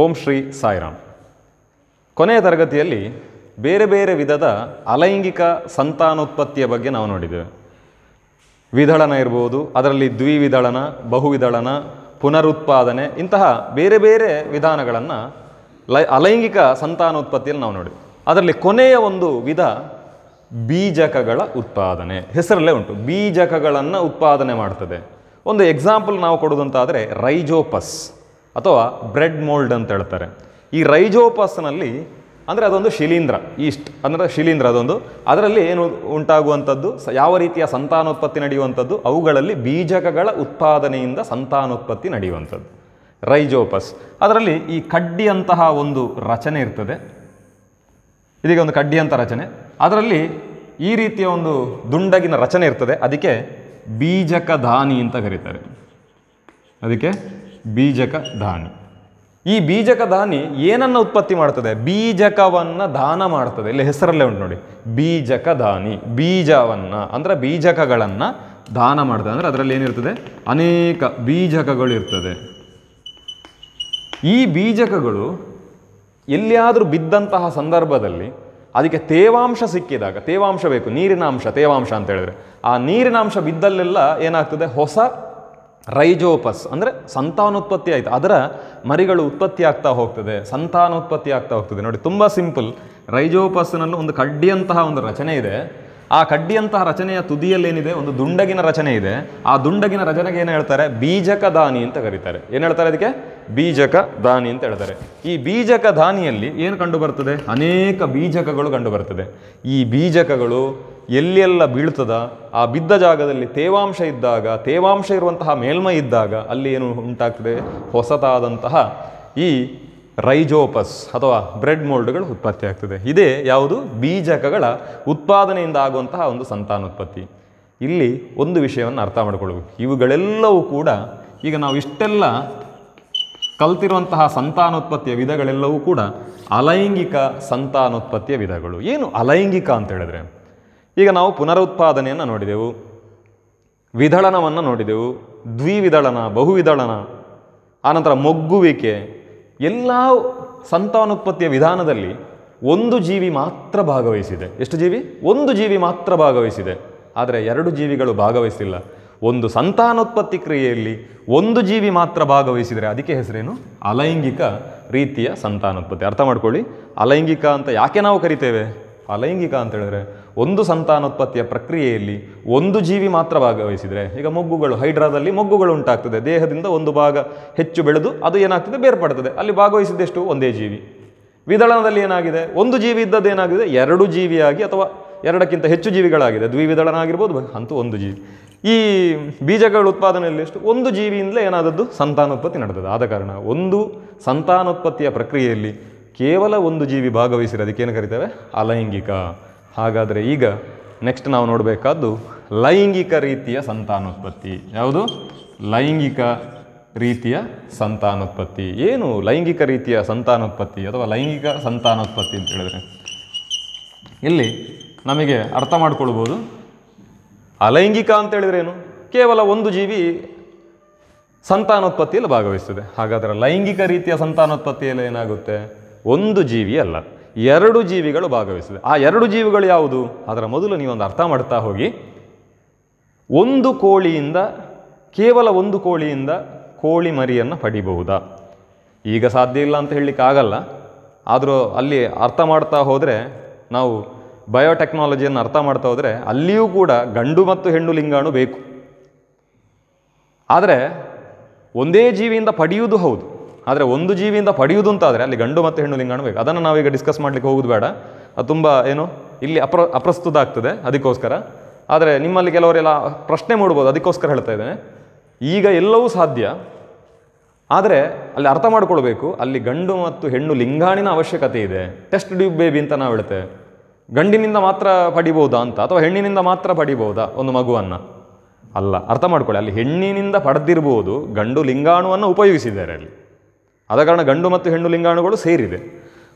ಓಂ ಶ್ರೀ ಸಾಯಿರಾಮ್ ಕೊನೆಯ ತರಗತಿಯಲ್ಲಿ ಬೇರೆ ಬೇರೆ ವಿಧದ ಅಲೈಂಗಿಕ ಸಂತಾನೋತ್ಪತ್ತಿಯ ಬಗ್ಗೆ ನಾವು ನೋಡಿದ್ದೇವೆ ವಿದಳನ ಇರ್ಬೋದು ಅದರಲ್ಲಿ ದ್ವಿವಿದಳನ ಬಹುವಿದಳನ ಪುನರುತ್ಪಾದನೆ ಇಂತಹ ಬೇರೆ ಬೇರೆ ವಿಧಾನಗಳನ್ನು ಲೈ ಅಲೈಂಗಿಕ ಸಂತಾನೋತ್ಪತ್ತಿಯಲ್ಲಿ ನಾವು ನೋಡಿದ್ವಿ ಅದರಲ್ಲಿ ಕೊನೆಯ ಒಂದು ವಿಧ ಬೀಜಕಗಳ ಉತ್ಪಾದನೆ ಹೆಸರಲ್ಲೇ ಉಂಟು ಬೀಜಕಗಳನ್ನು ಉತ್ಪಾದನೆ ಮಾಡ್ತದೆ ಒಂದು ಎಕ್ಸಾಂಪಲ್ ನಾವು ಕೊಡೋದಂತಾದರೆ ರೈಜೋಪಸ್ ಅಥವಾ ಬ್ರೆಡ್ ಮೋಲ್ಡ್ ಅಂತ ಹೇಳ್ತಾರೆ ಈ ರೈಜೋಪಸ್ನಲ್ಲಿ ಅಂದರೆ ಅದೊಂದು ಶಿಲೀಂಧ್ರ ಈಸ್ಟ್ ಅಂದರೆ ಶಿಲೀಂಧ್ರ ಅದೊಂದು ಅದರಲ್ಲಿ ಏನು ಉಂಟಾಗುವಂಥದ್ದು ಯಾವ ರೀತಿಯ ಸಂತಾನೋತ್ಪತ್ತಿ ನಡೆಯುವಂಥದ್ದು ಅವುಗಳಲ್ಲಿ ಬೀಜಕಗಳ ಉತ್ಪಾದನೆಯಿಂದ ಸಂತಾನೋತ್ಪತ್ತಿ ನಡೆಯುವಂಥದ್ದು ರೈಜೋಪಸ್ ಅದರಲ್ಲಿ ಈ ಕಡ್ಡಿಯಂತಹ ಒಂದು ರಚನೆ ಇರ್ತದೆ ಇದೀಗ ಒಂದು ಕಡ್ಡಿ ರಚನೆ ಅದರಲ್ಲಿ ಈ ರೀತಿಯ ಒಂದು ದುಂಡಗಿನ ರಚನೆ ಇರ್ತದೆ ಅದಕ್ಕೆ ಬೀಜಕ ದಾನಿ ಅಂತ ಕರೀತಾರೆ ಅದಕ್ಕೆ ಬೀಜಕ ದಾನಿ ಈ ಬೀಜಕ ದಾನಿ ಏನನ್ನು ಉತ್ಪತ್ತಿ ಮಾಡ್ತದೆ ಬೀಜಕವನ್ನು ದಾನ ಮಾಡ್ತದೆ ಇಲ್ಲಿ ಹೆಸರಲ್ಲೇ ಉಂಟು ನೋಡಿ ಬೀಜಕ ದಾನಿ ಬೀಜವನ್ನು ಅಂದರೆ ಬೀಜಕಗಳನ್ನು ದಾನ ಮಾಡ್ತದೆ ಅಂದರೆ ಅದರಲ್ಲಿ ಏನಿರ್ತದೆ ಅನೇಕ ಬೀಜಕಗಳು ಇರ್ತದೆ ಈ ಬೀಜಕಗಳು ಎಲ್ಲಿಯಾದರೂ ಬಿದ್ದಂತಹ ಸಂದರ್ಭದಲ್ಲಿ ಅದಕ್ಕೆ ತೇವಾಂಶ ಸಿಕ್ಕಿದಾಗ ತೇವಾಂಶ ಬೇಕು ನೀರಿನ ಅಂಶ ತೇವಾಂಶ ಅಂತ ಹೇಳಿದ್ರೆ ಆ ನೀರಿನ ಅಂಶ ಬಿದ್ದಲ್ಲೆಲ್ಲ ಏನಾಗ್ತದೆ ಹೊಸ ರೈಜೋಪಸ್ ಅಂದರೆ ಸಂತಾನೋತ್ಪತ್ತಿ ಆಯಿತು ಅದರ ಮರಿಗಳು ಉತ್ಪತ್ತಿ ಆಗ್ತಾ ಹೋಗ್ತದೆ ಸಂತಾನೋತ್ಪತ್ತಿ ಆಗ್ತಾ ಹೋಗ್ತದೆ ನೋಡಿ ತುಂಬ ಸಿಂಪಲ್ ರೈಜೋಪಸ್ನಲ್ಲೂ ಒಂದು ಕಡ್ಡಿಯಂತಹ ಒಂದು ರಚನೆ ಇದೆ ಆ ಕಡ್ಡಿಯಂತಹ ರಚನೆಯ ತುದಿಯಲ್ಲೇನಿದೆ ಒಂದು ದುಂಡಗಿನ ರಚನೆ ಇದೆ ಆ ದುಂಡಗಿನ ರಚನೆಗೆ ಏನು ಹೇಳ್ತಾರೆ ಬೀಜಕದಾನಿ ಅಂತ ಕರೀತಾರೆ ಏನು ಹೇಳ್ತಾರೆ ಅದಕ್ಕೆ ಬೀಜಕ ದಾನಿ ಅಂತ ಹೇಳ್ತಾರೆ ಈ ಬೀಜಕ ದಾನಿಯಲ್ಲಿ ಏನು ಕಂಡುಬರ್ತದೆ ಅನೇಕ ಬೀಜಕಗಳು ಕಂಡುಬರ್ತದೆ ಈ ಬೀಜಕಗಳು ಎಲ್ಲೆಲ್ಲ ಬೀಳ್ತದ ಆ ಬಿದ್ದ ಜಾಗದಲ್ಲಿ ತೇವಾಂಶ ಇದ್ದಾಗ ತೇವಾಂಶ ಇರುವಂತಹ ಮೇಲ್ಮೈ ಇದ್ದಾಗ ಅಲ್ಲಿ ಏನು ಉಂಟಾಗ್ತದೆ ಹೊಸತಾದಂತಹ ಈ ರೈಜೋಪಸ್ ಅಥವಾ ಬ್ರೆಡ್ ಮೋಲ್ಡ್ಗಳು ಉತ್ಪತ್ತಿ ಆಗ್ತದೆ ಇದೇ ಯಾವುದು ಬೀಜಕಗಳ ಉತ್ಪಾದನೆಯಿಂದ ಆಗುವಂತಹ ಒಂದು ಸಂತಾನೋತ್ಪತ್ತಿ ಇಲ್ಲಿ ಒಂದು ವಿಷಯವನ್ನು ಅರ್ಥ ಮಾಡಿಕೊಳ್ಬೇಕು ಇವುಗಳೆಲ್ಲವೂ ಕೂಡ ಈಗ ನಾವು ಇಷ್ಟೆಲ್ಲ ಕಲ್ತಿರುವಂತಹ ಸಂತಾನೋತ್ಪತ್ತಿಯ ವಿಧಗಳೆಲ್ಲವೂ ಕೂಡ ಅಲೈಂಗಿಕ ಸಂತಾನೋತ್ಪತ್ತಿಯ ವಿಧಗಳು ಏನು ಅಲೈಂಗಿಕ ಅಂತ ಹೇಳಿದ್ರೆ ಈಗ ನಾವು ಪುನರುತ್ಪಾದನೆಯನ್ನು ನೋಡಿದೆವು ವಿದಳನವನ್ನು ನೋಡಿದೆವು ದ್ವಿವಿದಳನ ಬಹುವಿಧಳನ ಆನಂತರ ಮೊಗ್ಗುವಿಕೆ ಎಲ್ಲ ಸಂತಾನೋತ್ಪತ್ತಿಯ ವಿಧಾನದಲ್ಲಿ ಒಂದು ಜೀವಿ ಮಾತ್ರ ಭಾಗವಹಿಸಿದೆ ಎಷ್ಟು ಜೀವಿ ಒಂದು ಜೀವಿ ಮಾತ್ರ ಭಾಗವಹಿಸಿದೆ ಆದರೆ ಎರಡು ಜೀವಿಗಳು ಭಾಗವಹಿಸಿಲ್ಲ ಒಂದು ಸಂತಾನೋತ್ಪತ್ತಿ ಕ್ರಿಯೆಯಲ್ಲಿ ಒಂದು ಜೀವಿ ಮಾತ್ರ ಭಾಗವಹಿಸಿದರೆ ಅದಕ್ಕೆ ಹೆಸರೇನು ಅಲೈಂಗಿಕ ರೀತಿಯ ಸಂತಾನೋತ್ಪತ್ತಿ ಅರ್ಥ ಮಾಡ್ಕೊಳ್ಳಿ ಅಲೈಂಗಿಕ ಅಂತ ಯಾಕೆ ನಾವು ಕರಿತೇವೆ ಅಲೈಂಗಿಕ ಅಂತ ಹೇಳಿದ್ರೆ ಒಂದು ಸಂತಾನೋತ್ಪತ್ತಿಯ ಪ್ರಕ್ರಿಯೆಯಲ್ಲಿ ಒಂದು ಜೀವಿ ಮಾತ್ರ ಭಾಗವಹಿಸಿದರೆ ಈಗ ಮೊಗ್ಗುಗಳು ಹೈಡ್ರಾದಲ್ಲಿ ಮೊಗ್ಗುಗಳು ಉಂಟಾಗ್ತದೆ ದೇಹದಿಂದ ಒಂದು ಭಾಗ ಹೆಚ್ಚು ಬೆಳೆದು ಅದು ಏನಾಗ್ತದೆ ಬೇರ್ಪಡ್ತದೆ ಅಲ್ಲಿ ಭಾಗವಹಿಸಿದ್ದೆಷ್ಟು ಒಂದೇ ಜೀವಿ ವಿದಳನದಲ್ಲಿ ಏನಾಗಿದೆ ಒಂದು ಜೀವಿ ಇದ್ದದ್ದು ಏನಾಗಿದೆ ಎರಡು ಜೀವಿಯಾಗಿ ಅಥವಾ ಎರಡಕ್ಕಿಂತ ಹೆಚ್ಚು ಜೀವಿಗಳಾಗಿದೆ ದ್ವಿವಿದಳನ ಆಗಿರ್ಬೋದು ಅಂತೂ ಒಂದು ಜೀವಿ ಈ ಬೀಜಗಳ ಉತ್ಪಾದನೆಯಲ್ಲಿ ಎಷ್ಟು ಒಂದು ಜೀವಿಯಿಂದಲೇ ಏನಾದದ್ದು ಸಂತಾನೋತ್ಪತ್ತಿ ನಡೆದದ್ದು ಆದ ಕಾರಣ ಒಂದು ಸಂತಾನೋತ್ಪತ್ತಿಯ ಪ್ರಕ್ರಿಯೆಯಲ್ಲಿ ಕೇವಲ ಒಂದು ಜೀವಿ ಭಾಗವಹಿಸಿರೋ ಏನು ಕರಿತೇವೆ ಅಲೈಂಗಿಕ ಹಾಗಾದರೆ ಈಗ ನೆಕ್ಸ್ಟ್ ನಾವು ನೋಡಬೇಕಾದ್ದು ಲೈಂಗಿಕ ರೀತಿಯ ಸಂತಾನೋತ್ಪತ್ತಿ ಯಾವುದು ಲೈಂಗಿಕ ರೀತಿಯ ಸಂತಾನೋತ್ಪತ್ತಿ ಏನು ಲೈಂಗಿಕ ರೀತಿಯ ಸಂತಾನೋತ್ಪತ್ತಿ ಅಥವಾ ಲೈಂಗಿಕ ಸಂತಾನೋತ್ಪತ್ತಿ ಅಂತ ಹೇಳಿದ್ರೆ ಇಲ್ಲಿ ನಮಗೆ ಅರ್ಥ ಮಾಡ್ಕೊಳ್ಬೋದು ಅಲೈಂಗಿಕ ಅಂತ ಹೇಳಿದ್ರೆ ಏನು ಕೇವಲ ಒಂದು ಜೀವಿ ಸಂತಾನೋತ್ಪತ್ತಿಯಲ್ಲಿ ಭಾಗವಹಿಸ್ತದೆ ಹಾಗಾದರೆ ಲೈಂಗಿಕ ರೀತಿಯ ಸಂತಾನೋತ್ಪತ್ತಿಯಲ್ಲಿ ಏನಾಗುತ್ತೆ ಒಂದು ಜೀವಿ ಅಲ್ಲ ಎರಡು ಜೀವಿಗಳು ಭಾಗವಹಿಸ್ತದೆ ಆ ಎರಡು ಜೀವಿಗಳು ಯಾವುದು ಅದರ ಮೊದಲು ನೀವೊಂದು ಅರ್ಥ ಮಾಡ್ತಾ ಹೋಗಿ ಒಂದು ಕೋಳಿಯಿಂದ ಕೇವಲ ಒಂದು ಕೋಳಿಯಿಂದ ಕೋಳಿ ಮರಿಯನ್ನು ಪಡಿಬಹುದಾ ಈಗ ಸಾಧ್ಯ ಇಲ್ಲ ಅಂತ ಹೇಳಲಿಕ್ಕೆ ಆಗಲ್ಲ ಆದರೂ ಅಲ್ಲಿ ಅರ್ಥ ಮಾಡ್ತಾ ಹೋದರೆ ನಾವು ಬಯೋಟೆಕ್ನಾಲಜಿಯನ್ನು ಅರ್ಥ ಮಾಡ್ತಾ ಹೋದರೆ ಅಲ್ಲಿಯೂ ಕೂಡ ಗಂಡು ಮತ್ತು ಹೆಣ್ಣು ಲಿಂಗಾಣು ಬೇಕು ಆದರೆ ಒಂದೇ ಜೀವಿಯಿಂದ ಪಡೆಯುವುದು ಹೌದು ಆದರೆ ಒಂದು ಜೀವಿಯಿಂದ ಪಡೆಯುವುದು ಅಂತ ಆದರೆ ಅಲ್ಲಿ ಗಂಡು ಮತ್ತು ಹೆಣ್ಣು ಲಿಂಗಾಣು ಬೇಕು ಅದನ್ನು ನಾವೀಗ ಡಿಸ್ಕಸ್ ಮಾಡಲಿಕ್ಕೆ ಹೋಗೋದು ಬೇಡ ಅದು ತುಂಬ ಏನು ಇಲ್ಲಿ ಅಪ್ರ ಅಪ್ರಸ್ತುತ ಆಗ್ತದೆ ಅದಕ್ಕೋಸ್ಕರ ಆದರೆ ನಿಮ್ಮಲ್ಲಿ ಕೆಲವರೆಲ್ಲ ಪ್ರಶ್ನೆ ಮೂಡ್ಬೋದು ಅದಕ್ಕೋಸ್ಕರ ಹೇಳ್ತಾ ಇದ್ದೇನೆ ಈಗ ಎಲ್ಲವೂ ಸಾಧ್ಯ ಆದರೆ ಅಲ್ಲಿ ಅರ್ಥ ಮಾಡ್ಕೊಳ್ಬೇಕು ಅಲ್ಲಿ ಗಂಡು ಮತ್ತು ಹೆಣ್ಣು ಲಿಂಗಾಣಿನ ಅವಶ್ಯಕತೆ ಇದೆ ಟೆಸ್ಟ್ ಡ್ಯೂಬ್ ಬೇಬಿ ಅಂತ ನಾವು ಹೇಳ್ತೇವೆ ಗಂಡಿನಿಂದ ಮಾತ್ರ ಪಡಿಬೋದಾ ಅಂತ ಅಥವಾ ಹೆಣ್ಣಿನಿಂದ ಮಾತ್ರ ಪಡಿಬೋದಾ ಒಂದು ಮಗುವನ್ನು ಅಲ್ಲ ಅರ್ಥ ಮಾಡ್ಕೊಳ್ಳಿ ಅಲ್ಲಿ ಹೆಣ್ಣಿನಿಂದ ಪಡೆದಿರ್ಬೋದು ಗಂಡು ಲಿಂಗಾಣುವನ್ನು ಉಪಯೋಗಿಸಿದ್ದಾರೆ ಅಲ್ಲಿ ಆದ ಕಾರಣ ಗಂಡು ಮತ್ತು ಹೆಣ್ಣು ಲಿಂಗಾಣುಗಳು ಸೇರಿದೆ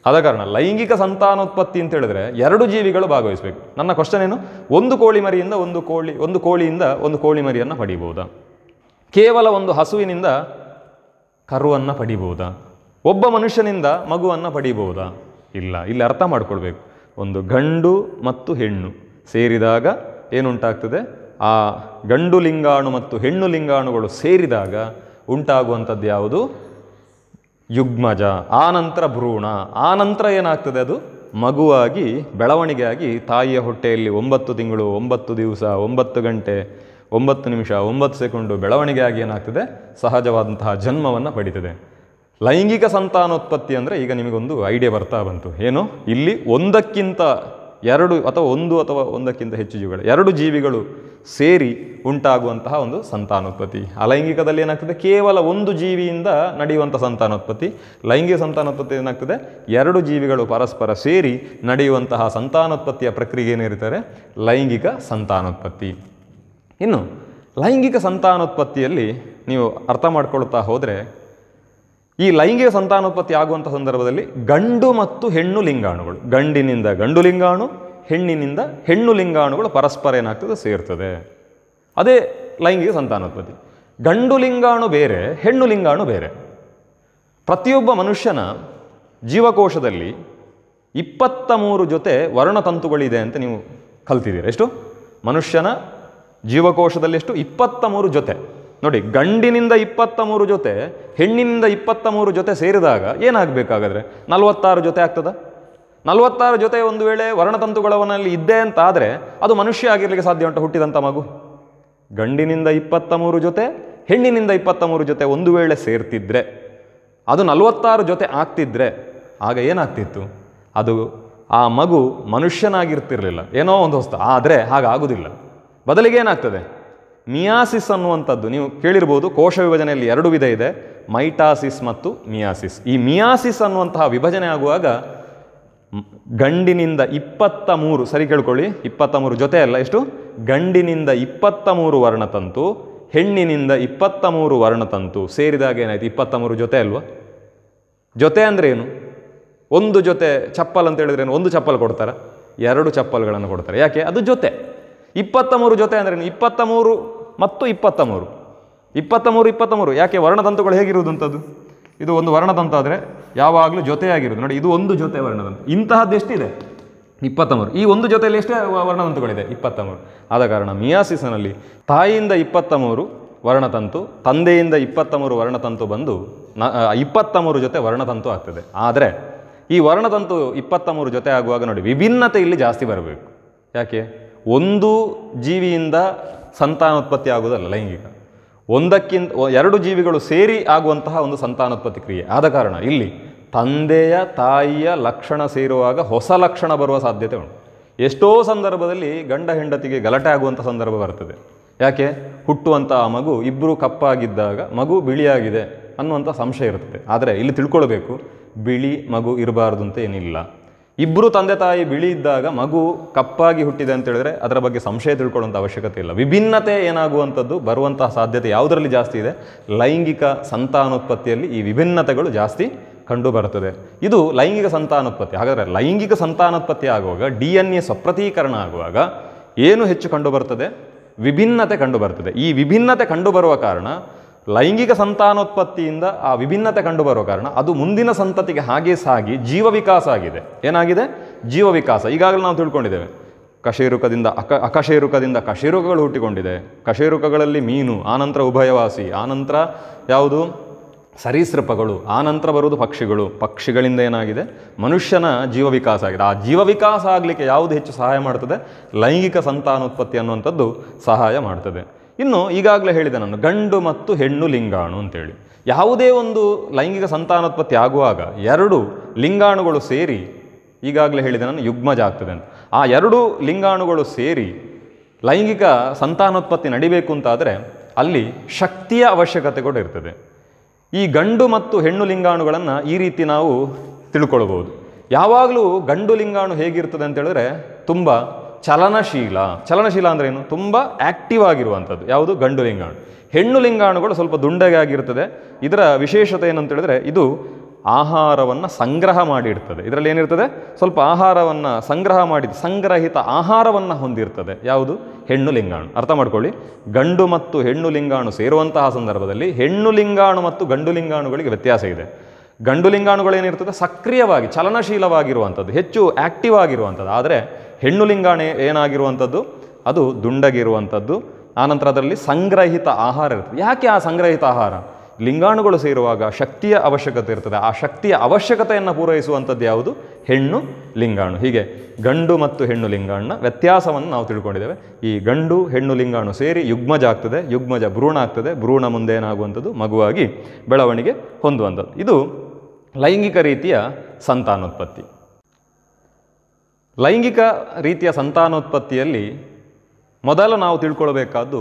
ಆದ ಕಾರಣ ಲೈಂಗಿಕ ಸಂತಾನೋತ್ಪತ್ತಿ ಅಂತ ಹೇಳಿದ್ರೆ ಎರಡು ಜೀವಿಗಳು ಭಾಗವಹಿಸಬೇಕು ನನ್ನ ಕ್ವಶನ್ ಏನು ಒಂದು ಕೋಳಿ ಮರಿಯಿಂದ ಒಂದು ಕೋಳಿ ಒಂದು ಕೋಳಿಯಿಂದ ಒಂದು ಕೋಳಿ ಮರಿಯನ್ನು ಪಡಿಬೋದಾ ಕೇವಲ ಒಂದು ಹಸುವಿನಿಂದ ಕರುವನ್ನು ಪಡಿಬೋದಾ ಒಬ್ಬ ಮನುಷ್ಯನಿಂದ ಮಗುವನ್ನು ಪಡಿಬೋದಾ ಇಲ್ಲ ಇಲ್ಲಿ ಅರ್ಥ ಮಾಡ್ಕೊಳ್ಬೇಕು ಒಂದು ಗಂಡು ಮತ್ತು ಹೆಣ್ಣು ಸೇರಿದಾಗ ಏನುಂಟಾಗ್ತದೆ ಆ ಗಂಡು ಲಿಂಗಾಣು ಮತ್ತು ಹೆಣ್ಣು ಲಿಂಗಾಣುಗಳು ಸೇರಿದಾಗ ಉಂಟಾಗುವಂಥದ್ದು ಯಾವುದು ಯುಗ್ಮಜ ಆನಂತರ ಭ್ರೂಣ ಆನಂತರ ಏನಾಗ್ತದೆ ಅದು ಮಗುವಾಗಿ ಬೆಳವಣಿಗೆಯಾಗಿ ತಾಯಿಯ ಹೊಟ್ಟೆಯಲ್ಲಿ ಒಂಬತ್ತು ತಿಂಗಳು ಒಂಬತ್ತು ದಿವಸ ಒಂಬತ್ತು ಗಂಟೆ ಒಂಬತ್ತು ನಿಮಿಷ ಒಂಬತ್ತು ಸೆಕೆಂಡು ಬೆಳವಣಿಗೆಯಾಗಿ ಏನಾಗ್ತದೆ ಸಹಜವಾದಂತಹ ಜನ್ಮವನ್ನು ಪಡೀತದೆ ಲೈಂಗಿಕ ಸಂತಾನೋತ್ಪತ್ತಿ ಅಂದರೆ ಈಗ ನಿಮಗೊಂದು ಐಡಿಯಾ ಬರ್ತಾ ಬಂತು ಏನು ಇಲ್ಲಿ ಒಂದಕ್ಕಿಂತ ಎರಡು ಅಥವಾ ಒಂದು ಅಥವಾ ಒಂದಕ್ಕಿಂತ ಹೆಚ್ಚು ಜೀವಿಗಳು ಎರಡು ಜೀವಿಗಳು ಸೇರಿ ಉಂಟಾಗುವಂತಹ ಒಂದು ಸಂತಾನೋತ್ಪತ್ತಿ ಅಲೈಂಗಿಕದಲ್ಲಿ ಏನಾಗ್ತದೆ ಕೇವಲ ಒಂದು ಜೀವಿಯಿಂದ ನಡೆಯುವಂಥ ಸಂತಾನೋತ್ಪತ್ತಿ ಲೈಂಗಿಕ ಸಂತಾನೋತ್ಪತ್ತಿ ಏನಾಗ್ತದೆ ಎರಡು ಜೀವಿಗಳು ಪರಸ್ಪರ ಸೇರಿ ನಡೆಯುವಂತಹ ಸಂತಾನೋತ್ಪತ್ತಿಯ ಪ್ರಕ್ರಿಯೆ ಏನಿರ್ತಾರೆ ಲೈಂಗಿಕ ಸಂತಾನೋತ್ಪತ್ತಿ ಇನ್ನು ಲೈಂಗಿಕ ಸಂತಾನೋತ್ಪತ್ತಿಯಲ್ಲಿ ನೀವು ಅರ್ಥ ಮಾಡ್ಕೊಳ್ತಾ ಹೋದರೆ ಈ ಲೈಂಗಿಕ ಸಂತಾನೋತ್ಪತ್ತಿ ಆಗುವಂಥ ಸಂದರ್ಭದಲ್ಲಿ ಗಂಡು ಮತ್ತು ಹೆಣ್ಣು ಲಿಂಗಾಣುಗಳು ಗಂಡಿನಿಂದ ಗಂಡು ಲಿಂಗಾಣು ಹೆಣ್ಣಿನಿಂದ ಹೆಣ್ಣು ಲಿಂಗಾಣುಗಳು ಪರಸ್ಪರ ಏನಾಗ್ತದೆ ಸೇರ್ತದೆ ಅದೇ ಲೈಂಗಿಕ ಸಂತಾನೋತ್ಪತ್ತಿ ಗಂಡು ಲಿಂಗಾಣು ಬೇರೆ ಹೆಣ್ಣು ಲಿಂಗಾಣು ಬೇರೆ ಪ್ರತಿಯೊಬ್ಬ ಮನುಷ್ಯನ ಜೀವಕೋಶದಲ್ಲಿ ಇಪ್ಪತ್ತ ಮೂರು ಜೊತೆ ವರ್ಣತಂತುಗಳಿದೆ ಅಂತ ನೀವು ಕಲ್ತಿದ್ದೀರಿ ಎಷ್ಟು ಮನುಷ್ಯನ ಜೀವಕೋಶದಲ್ಲಿ ಎಷ್ಟು ಇಪ್ಪತ್ತ ಮೂರು ಜೊತೆ ನೋಡಿ ಗಂಡಿನಿಂದ ಇಪ್ಪತ್ತ ಮೂರು ಜೊತೆ ಹೆಣ್ಣಿನಿಂದ ಇಪ್ಪತ್ತ ಮೂರು ಜೊತೆ ಸೇರಿದಾಗ ಏನಾಗಬೇಕಾಗಾದರೆ ನಲವತ್ತಾರು ಜೊತೆ ಆಗ್ತದ ನಲವತ್ತಾರು ಜೊತೆ ಒಂದು ವೇಳೆ ವರ್ಣತಂತುಗಳವನಲ್ಲಿ ಇದ್ದೆ ಅಂತ ಆದರೆ ಅದು ಮನುಷ್ಯ ಆಗಿರಲಿಕ್ಕೆ ಸಾಧ್ಯ ಉಂಟು ಹುಟ್ಟಿದಂಥ ಮಗು ಗಂಡಿನಿಂದ ಇಪ್ಪತ್ತ ಮೂರು ಜೊತೆ ಹೆಣ್ಣಿನಿಂದ ಇಪ್ಪತ್ತ ಮೂರು ಜೊತೆ ಒಂದು ವೇಳೆ ಸೇರ್ತಿದ್ರೆ ಅದು ನಲವತ್ತಾರು ಜೊತೆ ಆಗ್ತಿದ್ರೆ ಆಗ ಏನಾಗ್ತಿತ್ತು ಅದು ಆ ಮಗು ಮನುಷ್ಯನಾಗಿರ್ತಿರಲಿಲ್ಲ ಏನೋ ಒಂದು ಹೊಸ್ತು ಆದರೆ ಹಾಗಾಗುವುದಿಲ್ಲ ಬದಲಿಗೆ ಏನಾಗ್ತದೆ ಮಿಯಾಸಿಸ್ ಅನ್ನುವಂಥದ್ದು ನೀವು ಕೇಳಿರ್ಬೋದು ಕೋಶ ವಿಭಜನೆಯಲ್ಲಿ ಎರಡು ವಿಧ ಇದೆ ಮೈಟಾಸಿಸ್ ಮತ್ತು ಮಿಯಾಸಿಸ್ ಈ ಮಿಯಾಸಿಸ್ ಅನ್ನುವಂತಹ ವಿಭಜನೆ ಆಗುವಾಗ ಗಂಡಿನಿಂದ ಇಪ್ಪತ್ತ ಮೂರು ಸರಿ ಕೇಳ್ಕೊಳ್ಳಿ ಇಪ್ಪತ್ತ ಮೂರು ಜೊತೆ ಅಲ್ಲ ಎಷ್ಟು ಗಂಡಿನಿಂದ ಇಪ್ಪತ್ತ ಮೂರು ವರ್ಣತಂತು ಹೆಣ್ಣಿನಿಂದ ಇಪ್ಪತ್ತ ಮೂರು ವರ್ಣತಂತು ಸೇರಿದಾಗ ಏನಾಯ್ತು ಇಪ್ಪತ್ತ ಮೂರು ಜೊತೆ ಅಲ್ವಾ ಜೊತೆ ಅಂದ್ರೆ ಏನು ಒಂದು ಜೊತೆ ಚಪ್ಪಲ್ ಅಂತ ಹೇಳಿದ್ರೆ ಏನು ಒಂದು ಚಪ್ಪಲ್ ಕೊಡ್ತಾರೆ ಎರಡು ಚಪ್ಪಲ್ಗಳನ್ನು ಕೊಡ್ತಾರೆ ಯಾಕೆ ಅದು ಜೊತೆ ಇಪ್ಪತ್ತ ಮೂರು ಜೊತೆ ಅಂದರೆ ಇಪ್ಪತ್ತ ಮೂರು ಮತ್ತು ಇಪ್ಪತ್ತ ಮೂರು ಇಪ್ಪತ್ತ ಮೂರು ಇಪ್ಪತ್ತ ಮೂರು ಯಾಕೆ ವರ್ಣತಂತುಗಳು ಹೇಗಿರುವುದಂಥದ್ದು ಇದು ಒಂದು ವರ್ಣತಂತ ಆದರೆ ಯಾವಾಗಲೂ ಜೊತೆಯಾಗಿರೋದು ನೋಡಿ ಇದು ಒಂದು ಜೊತೆ ವರ್ಣತಂತು ಇಂತಹದ್ದು ಎಷ್ಟಿದೆ ಇಪ್ಪತ್ತ ಮೂರು ಈ ಒಂದು ಜೊತೆಯಲ್ಲಿ ಎಷ್ಟೇ ವರ್ಣತಂತುಗಳಿದೆ ಇಪ್ಪತ್ತ ಮೂರು ಆದ ಕಾರಣ ಮಿಯಾಸಿಸನಲ್ಲಿ ತಾಯಿಯಿಂದ ಇಪ್ಪತ್ತ ಮೂರು ವರ್ಣತಂತು ತಂದೆಯಿಂದ ಇಪ್ಪತ್ತ ಮೂರು ವರ್ಣತಂತು ಬಂದು ನ ಇಪ್ಪತ್ತ ಮೂರು ಜೊತೆ ವರ್ಣತಂತು ಆಗ್ತದೆ ಆದರೆ ಈ ವರ್ಣತಂತು ಇಪ್ಪತ್ತ ಮೂರು ಜೊತೆ ಆಗುವಾಗ ನೋಡಿ ವಿಭಿನ್ನತೆ ಇಲ್ಲಿ ಜಾಸ್ತಿ ಬರಬೇಕು ಯಾಕೆ ಒಂದು ಜೀವಿಯಿಂದ ಸಂತಾನೋತ್ಪತ್ತಿ ಆಗುವುದಲ್ಲ ಲೈಂಗಿಕ ಒಂದಕ್ಕಿಂತ ಎರಡು ಜೀವಿಗಳು ಸೇರಿ ಆಗುವಂತಹ ಒಂದು ಸಂತಾನೋತ್ಪತ್ತಿ ಕ್ರಿಯೆ ಆದ ಕಾರಣ ಇಲ್ಲಿ ತಂದೆಯ ತಾಯಿಯ ಲಕ್ಷಣ ಸೇರುವಾಗ ಹೊಸ ಲಕ್ಷಣ ಬರುವ ಸಾಧ್ಯತೆ ಉಂಟು ಎಷ್ಟೋ ಸಂದರ್ಭದಲ್ಲಿ ಗಂಡ ಹೆಂಡತಿಗೆ ಗಲಾಟೆ ಆಗುವಂಥ ಸಂದರ್ಭ ಬರ್ತದೆ ಯಾಕೆ ಆ ಮಗು ಇಬ್ಬರು ಕಪ್ಪಾಗಿದ್ದಾಗ ಮಗು ಬಿಳಿಯಾಗಿದೆ ಅನ್ನುವಂಥ ಸಂಶಯ ಇರ್ತದೆ ಆದರೆ ಇಲ್ಲಿ ತಿಳ್ಕೊಳ್ಬೇಕು ಬಿಳಿ ಮಗು ಇರಬಾರ್ದು ಅಂತ ಏನಿಲ್ಲ ಇಬ್ಬರು ತಂದೆ ತಾಯಿ ಬಿಳಿ ಇದ್ದಾಗ ಮಗು ಕಪ್ಪಾಗಿ ಹುಟ್ಟಿದೆ ಅಂತ ಹೇಳಿದ್ರೆ ಅದರ ಬಗ್ಗೆ ಸಂಶಯ ತಿಳ್ಕೊಳ್ಳುವಂಥ ಅವಶ್ಯಕತೆ ಇಲ್ಲ ವಿಭಿನ್ನತೆ ಏನಾಗುವಂಥದ್ದು ಬರುವಂತಹ ಸಾಧ್ಯತೆ ಯಾವುದರಲ್ಲಿ ಜಾಸ್ತಿ ಇದೆ ಲೈಂಗಿಕ ಸಂತಾನೋತ್ಪತ್ತಿಯಲ್ಲಿ ಈ ವಿಭಿನ್ನತೆಗಳು ಜಾಸ್ತಿ ಕಂಡು ಬರುತ್ತದೆ ಇದು ಲೈಂಗಿಕ ಸಂತಾನೋತ್ಪತ್ತಿ ಹಾಗಾದರೆ ಲೈಂಗಿಕ ಸಂತಾನೋತ್ಪತ್ತಿ ಆಗುವಾಗ ಡಿ ಎನ್ ಎ ಸ್ವಪ್ರತೀಕರಣ ಆಗುವಾಗ ಏನು ಹೆಚ್ಚು ಕಂಡು ಬರ್ತದೆ ವಿಭಿನ್ನತೆ ಕಂಡು ಬರ್ತದೆ ಈ ವಿಭಿನ್ನತೆ ಕಂಡುಬರುವ ಕಾರಣ ಲೈಂಗಿಕ ಸಂತಾನೋತ್ಪತ್ತಿಯಿಂದ ಆ ವಿಭಿನ್ನತೆ ಕಂಡುಬರುವ ಕಾರಣ ಅದು ಮುಂದಿನ ಸಂತತಿಗೆ ಹಾಗೆ ಸಾಗಿ ಜೀವ ವಿಕಾಸ ಆಗಿದೆ ಏನಾಗಿದೆ ಜೀವ ವಿಕಾಸ ಈಗಾಗಲೇ ನಾವು ತಿಳ್ಕೊಂಡಿದ್ದೇವೆ ಕಶೇರುಕದಿಂದ ಅಕ ಅಕಶೇರುಕದಿಂದ ಕಶೇರುಕಗಳು ಹುಟ್ಟಿಕೊಂಡಿದೆ ಕಶೇರುಕಗಳಲ್ಲಿ ಮೀನು ಆನಂತರ ಉಭಯವಾಸಿ ಆನಂತರ ಯಾವುದು ಸರೀಸೃಪಗಳು ಆನಂತರ ಬರುವುದು ಪಕ್ಷಿಗಳು ಪಕ್ಷಿಗಳಿಂದ ಏನಾಗಿದೆ ಮನುಷ್ಯನ ಜೀವವಿಕಾಸ ಆಗಿದೆ ಆ ಜೀವ ವಿಕಾಸ ಆಗಲಿಕ್ಕೆ ಯಾವುದು ಹೆಚ್ಚು ಸಹಾಯ ಮಾಡ್ತದೆ ಲೈಂಗಿಕ ಸಂತಾನೋತ್ಪತ್ತಿ ಅನ್ನುವಂಥದ್ದು ಸಹಾಯ ಮಾಡ್ತದೆ ಇನ್ನು ಈಗಾಗಲೇ ಹೇಳಿದೆ ನಾನು ಗಂಡು ಮತ್ತು ಹೆಣ್ಣು ಲಿಂಗಾಣು ಅಂತೇಳಿ ಯಾವುದೇ ಒಂದು ಲೈಂಗಿಕ ಸಂತಾನೋತ್ಪತ್ತಿ ಆಗುವಾಗ ಎರಡು ಲಿಂಗಾಣುಗಳು ಸೇರಿ ಈಗಾಗಲೇ ಹೇಳಿದೆ ನಾನು ಯುಗ್ಮಜ ಆಗ್ತದೆ ಅಂತ ಆ ಎರಡು ಲಿಂಗಾಣುಗಳು ಸೇರಿ ಲೈಂಗಿಕ ಸಂತಾನೋತ್ಪತ್ತಿ ನಡಿಬೇಕು ಅಂತಾದರೆ ಅಲ್ಲಿ ಶಕ್ತಿಯ ಅವಶ್ಯಕತೆ ಕೂಡ ಇರ್ತದೆ ಈ ಗಂಡು ಮತ್ತು ಹೆಣ್ಣು ಲಿಂಗಾಣುಗಳನ್ನು ಈ ರೀತಿ ನಾವು ತಿಳ್ಕೊಳ್ಬೋದು ಯಾವಾಗಲೂ ಗಂಡು ಲಿಂಗಾಣು ಹೇಗಿರ್ತದೆ ಅಂತೇಳಿದ್ರೆ ತುಂಬ ಚಲನಶೀಲ ಚಲನಶೀಲ ಅಂದರೆ ಏನು ತುಂಬ ಆ್ಯಕ್ಟಿವ್ ಆಗಿರುವಂಥದ್ದು ಯಾವುದು ಗಂಡು ಲಿಂಗಾಣು ಹೆಣ್ಣು ಲಿಂಗಾಣುಗಳು ಸ್ವಲ್ಪ ದುಂಡಗೆ ಆಗಿರ್ತದೆ ಇದರ ವಿಶೇಷತೆ ಏನಂತ ಹೇಳಿದ್ರೆ ಇದು ಆಹಾರವನ್ನು ಸಂಗ್ರಹ ಮಾಡಿಡ್ತದೆ ಇದರಲ್ಲಿ ಏನಿರ್ತದೆ ಸ್ವಲ್ಪ ಆಹಾರವನ್ನು ಸಂಗ್ರಹ ಮಾಡಿದ ಸಂಗ್ರಹಿತ ಆಹಾರವನ್ನು ಹೊಂದಿರ್ತದೆ ಯಾವುದು ಹೆಣ್ಣು ಲಿಂಗಾಣು ಅರ್ಥ ಮಾಡ್ಕೊಳ್ಳಿ ಗಂಡು ಮತ್ತು ಹೆಣ್ಣು ಲಿಂಗಾಣು ಸೇರುವಂತಹ ಸಂದರ್ಭದಲ್ಲಿ ಹೆಣ್ಣು ಲಿಂಗಾಣು ಮತ್ತು ಗಂಡು ಲಿಂಗಾಣುಗಳಿಗೆ ವ್ಯತ್ಯಾಸ ಇದೆ ಗಂಡು ಲಿಂಗಾಣುಗಳೇನಿರ್ತದೆ ಸಕ್ರಿಯವಾಗಿ ಚಲನಶೀಲವಾಗಿರುವಂಥದ್ದು ಹೆಚ್ಚು ಆ್ಯಕ್ಟಿವ್ ಆಗಿರುವಂಥದ್ದು ಆದರೆ ಹೆಣ್ಣು ಲಿಂಗಾಣೆ ಏನಾಗಿರುವಂಥದ್ದು ಅದು ದುಂಡಗಿರುವಂಥದ್ದು ಆನಂತರ ಅದರಲ್ಲಿ ಸಂಗ್ರಹಿತ ಆಹಾರ ಇರ್ತದೆ ಯಾಕೆ ಆ ಸಂಗ್ರಹಿತ ಆಹಾರ ಲಿಂಗಾಣುಗಳು ಸೇರುವಾಗ ಶಕ್ತಿಯ ಅವಶ್ಯಕತೆ ಇರ್ತದೆ ಆ ಶಕ್ತಿಯ ಅವಶ್ಯಕತೆಯನ್ನು ಪೂರೈಸುವಂಥದ್ದು ಯಾವುದು ಹೆಣ್ಣು ಲಿಂಗಾಣು ಹೀಗೆ ಗಂಡು ಮತ್ತು ಹೆಣ್ಣು ಲಿಂಗಾಣನ ವ್ಯತ್ಯಾಸವನ್ನು ನಾವು ತಿಳ್ಕೊಂಡಿದ್ದೇವೆ ಈ ಗಂಡು ಹೆಣ್ಣು ಲಿಂಗಾಣು ಸೇರಿ ಯುಗ್ಮಜ ಆಗ್ತದೆ ಯುಗ್ಮಜ ಭ್ರೂಣ ಆಗ್ತದೆ ಭ್ರೂಣ ಮುಂದೆ ಏನಾಗುವಂಥದ್ದು ಮಗುವಾಗಿ ಬೆಳವಣಿಗೆ ಹೊಂದುವಂಥದ್ದು ಇದು ಲೈಂಗಿಕ ರೀತಿಯ ಸಂತಾನೋತ್ಪತ್ತಿ ಲೈಂಗಿಕ ರೀತಿಯ ಸಂತಾನೋತ್ಪತ್ತಿಯಲ್ಲಿ ಮೊದಲು ನಾವು ತಿಳ್ಕೊಳ್ಬೇಕಾದ್ದು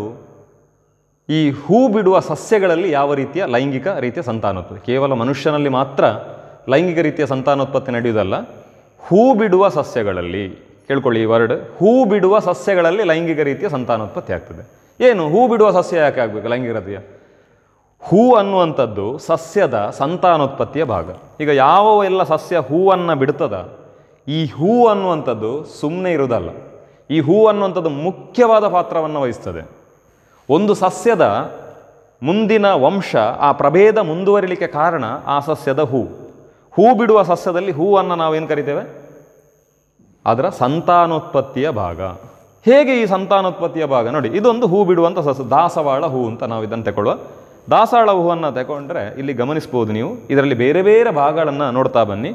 ಈ ಹೂ ಬಿಡುವ ಸಸ್ಯಗಳಲ್ಲಿ ಯಾವ ರೀತಿಯ ಲೈಂಗಿಕ ರೀತಿಯ ಸಂತಾನೋತ್ಪತ್ತಿ ಕೇವಲ ಮನುಷ್ಯನಲ್ಲಿ ಮಾತ್ರ ಲೈಂಗಿಕ ರೀತಿಯ ಸಂತಾನೋತ್ಪತ್ತಿ ನಡೆಯುವುದಲ್ಲ ಹೂ ಬಿಡುವ ಸಸ್ಯಗಳಲ್ಲಿ ಕೇಳ್ಕೊಳ್ಳಿ ಈ ವರ್ಡ್ ಹೂ ಬಿಡುವ ಸಸ್ಯಗಳಲ್ಲಿ ಲೈಂಗಿಕ ರೀತಿಯ ಸಂತಾನೋತ್ಪತ್ತಿ ಆಗ್ತದೆ ಏನು ಹೂ ಬಿಡುವ ಸಸ್ಯ ಯಾಕೆ ಆಗಬೇಕು ಲೈಂಗಿಕ ರೀತಿಯ ಹೂ ಅನ್ನುವಂಥದ್ದು ಸಸ್ಯದ ಸಂತಾನೋತ್ಪತ್ತಿಯ ಭಾಗ ಈಗ ಯಾವ ಎಲ್ಲ ಸಸ್ಯ ಹೂವನ್ನು ಬಿಡ್ತದ ಈ ಹೂ ಅನ್ನುವಂಥದ್ದು ಸುಮ್ಮನೆ ಇರುವುದಲ್ಲ ಈ ಹೂ ಅನ್ನುವಂಥದ್ದು ಮುಖ್ಯವಾದ ಪಾತ್ರವನ್ನು ವಹಿಸ್ತದೆ ಒಂದು ಸಸ್ಯದ ಮುಂದಿನ ವಂಶ ಆ ಪ್ರಭೇದ ಮುಂದುವರಿಲಿಕ್ಕೆ ಕಾರಣ ಆ ಸಸ್ಯದ ಹೂ ಹೂ ಬಿಡುವ ಸಸ್ಯದಲ್ಲಿ ಹೂವನ್ನು ನಾವೇನು ಕರಿತೇವೆ ಅದರ ಸಂತಾನೋತ್ಪತ್ತಿಯ ಭಾಗ ಹೇಗೆ ಈ ಸಂತಾನೋತ್ಪತ್ತಿಯ ಭಾಗ ನೋಡಿ ಇದೊಂದು ಹೂ ಬಿಡುವಂಥ ಸಸ್ಯ ದಾಸವಾಳ ಹೂ ಅಂತ ನಾವು ಇದನ್ನು ತಗೊಳ್ಳುವ ದಾಸವಾಳ ಹೂವನ್ನು ತಗೊಂಡ್ರೆ ಇಲ್ಲಿ ಗಮನಿಸ್ಬೋದು ನೀವು ಇದರಲ್ಲಿ ಬೇರೆ ಬೇರೆ ಭಾಗಗಳನ್ನು ನೋಡ್ತಾ ಬನ್ನಿ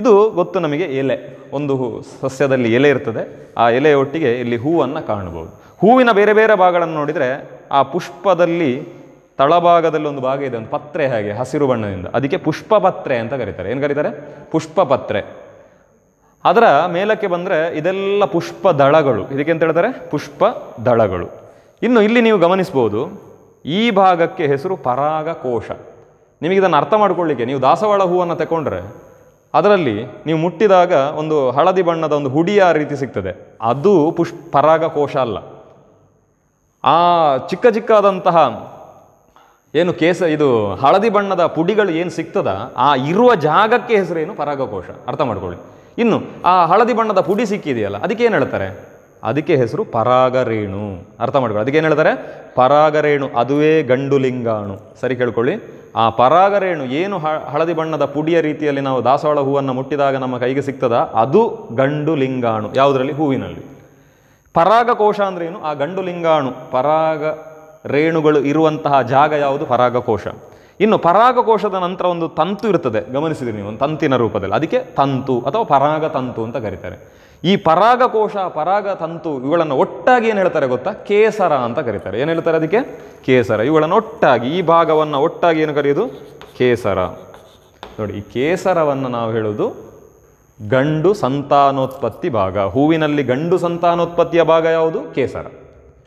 ಇದು ಗೊತ್ತು ನಮಗೆ ಎಲೆ ಒಂದು ಹೂ ಸಸ್ಯದಲ್ಲಿ ಎಲೆ ಇರ್ತದೆ ಆ ಒಟ್ಟಿಗೆ ಇಲ್ಲಿ ಹೂವನ್ನು ಕಾಣಬಹುದು ಹೂವಿನ ಬೇರೆ ಬೇರೆ ಭಾಗಗಳನ್ನು ನೋಡಿದರೆ ಆ ಪುಷ್ಪದಲ್ಲಿ ತಳಭಾಗದಲ್ಲಿ ಒಂದು ಭಾಗ ಇದೆ ಒಂದು ಪತ್ರೆ ಹಾಗೆ ಹಸಿರು ಬಣ್ಣದಿಂದ ಅದಕ್ಕೆ ಪುಷ್ಪಪತ್ರೆ ಅಂತ ಕರೀತಾರೆ ಏನು ಕರೀತಾರೆ ಪುಷ್ಪಪತ್ರೆ ಅದರ ಮೇಲಕ್ಕೆ ಬಂದರೆ ಇದೆಲ್ಲ ಪುಷ್ಪ ದಳಗಳು ಇದಕ್ಕೆ ಅಂತ ಹೇಳ್ತಾರೆ ಪುಷ್ಪ ದಳಗಳು ಇನ್ನು ಇಲ್ಲಿ ನೀವು ಗಮನಿಸ್ಬೋದು ಈ ಭಾಗಕ್ಕೆ ಹೆಸರು ಕೋಶ ನಿಮಗಿದನ್ನು ಅರ್ಥ ಮಾಡ್ಕೊಳ್ಳಿಕ್ಕೆ ನೀವು ದಾಸವಾಳ ಹೂವನ್ನು ತಗೊಂಡ್ರೆ ಅದರಲ್ಲಿ ನೀವು ಮುಟ್ಟಿದಾಗ ಒಂದು ಹಳದಿ ಬಣ್ಣದ ಒಂದು ಹುಡಿಯ ರೀತಿ ಸಿಗ್ತದೆ ಅದು ಪುಷ್ ಕೋಶ ಅಲ್ಲ ಆ ಚಿಕ್ಕ ಚಿಕ್ಕದಂತಹ ಏನು ಕೇಸ ಇದು ಹಳದಿ ಬಣ್ಣದ ಪುಡಿಗಳು ಏನು ಸಿಗ್ತದ ಆ ಇರುವ ಜಾಗಕ್ಕೆ ಹೆಸರೇನು ಪರಾಗಕೋಶ ಅರ್ಥ ಮಾಡ್ಕೊಳ್ಳಿ ಇನ್ನು ಆ ಹಳದಿ ಬಣ್ಣದ ಪುಡಿ ಸಿಕ್ಕಿದೆಯಲ್ಲ ಅದಕ್ಕೆ ಏನು ಹೇಳ್ತಾರೆ ಅದಕ್ಕೆ ಹೆಸರು ಪರಾಗರೇಣು ಅರ್ಥ ಮಾಡ್ಕೊಳ್ಳಿ ಅದಕ್ಕೆ ಏನು ಹೇಳ್ತಾರೆ ಪರಾಗರೇಣು ಅದುವೇ ಗಂಡುಲಿಂಗಾಣು ಸರಿ ಕೇಳ್ಕೊಳ್ಳಿ ಆ ಪರಾಗರೇಣು ಏನು ಹಳದಿ ಬಣ್ಣದ ಪುಡಿಯ ರೀತಿಯಲ್ಲಿ ನಾವು ದಾಸವಾಳ ಹೂವನ್ನು ಮುಟ್ಟಿದಾಗ ನಮ್ಮ ಕೈಗೆ ಸಿಗ್ತದ ಅದು ಗಂಡು ಲಿಂಗಾಣು ಯಾವುದರಲ್ಲಿ ಹೂವಿನಲ್ಲಿ ಪರಾಗಕೋಶ ಅಂದ್ರೆ ಏನು ಆ ಗಂಡು ಲಿಂಗಾಣು ಪರಾಗ ರೇಣುಗಳು ಇರುವಂತಹ ಜಾಗ ಯಾವುದು ಪರಾಗಕೋಶ ಇನ್ನು ಪರಾಗಕೋಶದ ನಂತರ ಒಂದು ತಂತು ಇರ್ತದೆ ಗಮನಿಸಿದ್ರಿ ನೀವು ಒಂದು ತಂತಿನ ರೂಪದಲ್ಲಿ ಅದಕ್ಕೆ ತಂತು ಅಥವಾ ಪರಾಗ ತಂತು ಅಂತ ಕರೀತಾರೆ ಈ ಪರಾಗಕೋಶ ಪರಾಗ ತಂತು ಇವುಗಳನ್ನು ಒಟ್ಟಾಗಿ ಏನು ಹೇಳ್ತಾರೆ ಗೊತ್ತಾ ಕೇಸರ ಅಂತ ಕರೀತಾರೆ ಏನು ಹೇಳ್ತಾರೆ ಅದಕ್ಕೆ ಕೇಸರ ಇವುಗಳನ್ನು ಒಟ್ಟಾಗಿ ಈ ಭಾಗವನ್ನು ಒಟ್ಟಾಗಿ ಏನು ಕರೆಯೋದು ಕೇಸರ ನೋಡಿ ಈ ಕೇಸರವನ್ನು ನಾವು ಹೇಳೋದು ಗಂಡು ಸಂತಾನೋತ್ಪತ್ತಿ ಭಾಗ ಹೂವಿನಲ್ಲಿ ಗಂಡು ಸಂತಾನೋತ್ಪತ್ತಿಯ ಭಾಗ ಯಾವುದು ಕೇಸರ